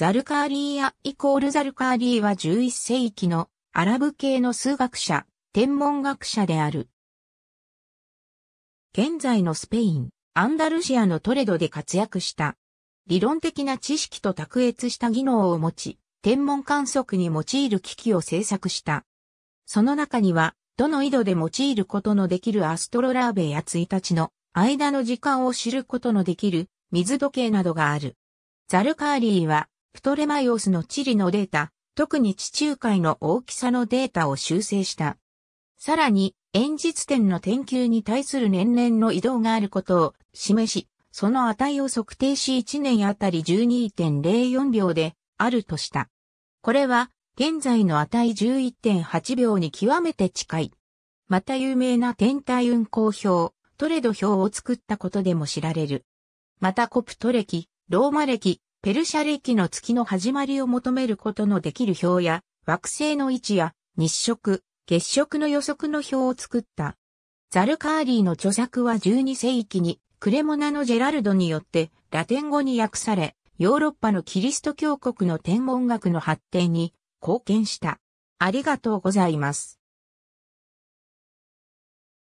ザルカーリーアイコールザルカーリーは11世紀のアラブ系の数学者、天文学者である。現在のスペイン、アンダルシアのトレドで活躍した。理論的な知識と卓越した技能を持ち、天文観測に用いる機器を製作した。その中には、どの緯度で用いることのできるアストロラーベや1日の間の時間を知ることのできる水時計などがある。ザルカーリーはプトレマイオスの地理のデータ、特に地中海の大きさのデータを修正した。さらに、演実点の天球に対する年々の移動があることを示し、その値を測定し1年あたり12.04秒であるとした。これは、現在の値11.8秒に極めて近い。また有名な天体運行表、トレド表を作ったことでも知られる。またコプト歴、ローマ歴、ペルシャ暦の月の始まりを求めることのできる表や、惑星の位置や、日食、月食の予測の表を作った。ザルカーリーの著作は12世紀に、クレモナのジェラルドによって、ラテン語に訳され、ヨーロッパのキリスト教国の天文学の発展に貢献した。ありがとうございます。